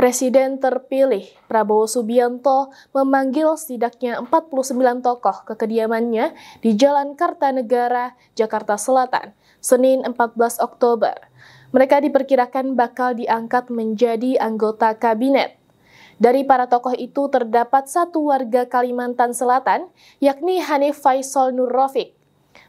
Presiden terpilih Prabowo Subianto memanggil setidaknya 49 tokoh ke kediamannya di Jalan Kartanegara, Jakarta Selatan, Senin 14 Oktober. Mereka diperkirakan bakal diangkat menjadi anggota kabinet. Dari para tokoh itu terdapat satu warga Kalimantan Selatan, yakni Hanif Faisal Nur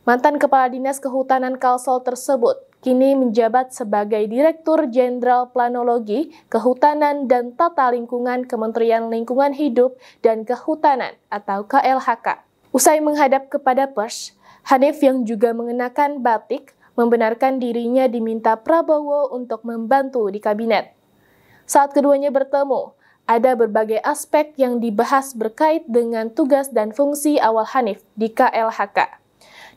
Mantan Kepala Dinas Kehutanan Kalsel tersebut kini menjabat sebagai Direktur Jenderal Planologi, Kehutanan dan Tata Lingkungan Kementerian Lingkungan Hidup dan Kehutanan atau KLHK. Usai menghadap kepada pers, Hanif yang juga mengenakan batik membenarkan dirinya diminta Prabowo untuk membantu di kabinet. Saat keduanya bertemu, ada berbagai aspek yang dibahas berkait dengan tugas dan fungsi awal Hanif di KLHK.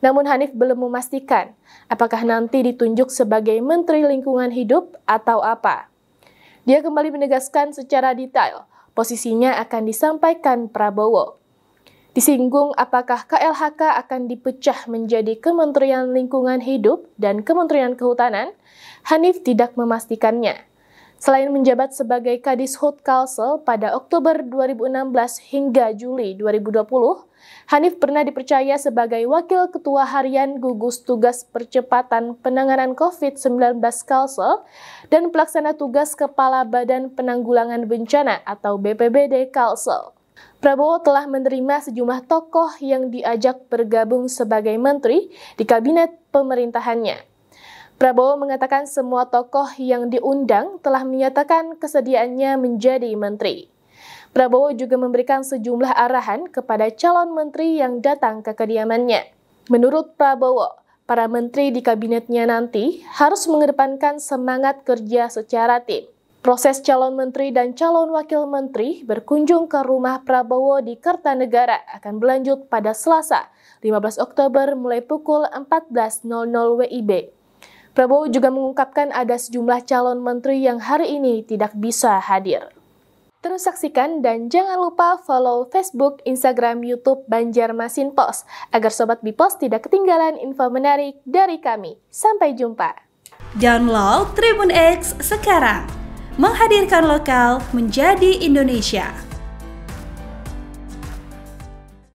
Namun Hanif belum memastikan apakah nanti ditunjuk sebagai Menteri Lingkungan Hidup atau apa. Dia kembali menegaskan secara detail posisinya akan disampaikan Prabowo. Disinggung apakah KLHK akan dipecah menjadi Kementerian Lingkungan Hidup dan Kementerian Kehutanan, Hanif tidak memastikannya. Selain menjabat sebagai Kadis Hood Kalsel pada Oktober 2016 hingga Juli 2020, Hanif pernah dipercaya sebagai Wakil Ketua Harian Gugus Tugas Percepatan Penanganan COVID-19 Council dan Pelaksana Tugas Kepala Badan Penanggulangan Bencana atau BPBD Council. Prabowo telah menerima sejumlah tokoh yang diajak bergabung sebagai menteri di kabinet pemerintahannya. Prabowo mengatakan semua tokoh yang diundang telah menyatakan kesediaannya menjadi menteri. Prabowo juga memberikan sejumlah arahan kepada calon menteri yang datang ke kediamannya. Menurut Prabowo, para menteri di kabinetnya nanti harus mengedepankan semangat kerja secara tim. Proses calon menteri dan calon wakil menteri berkunjung ke rumah Prabowo di Kertanegara akan berlanjut pada Selasa, 15 Oktober mulai pukul 14.00 WIB. Prabowo juga mengungkapkan ada sejumlah calon menteri yang hari ini tidak bisa hadir. Terus saksikan dan jangan lupa follow Facebook, Instagram, Youtube Banjarmasin Pos agar Sobat Bipos tidak ketinggalan info menarik dari kami. Sampai jumpa! Download Tribun X sekarang! Menghadirkan lokal menjadi Indonesia.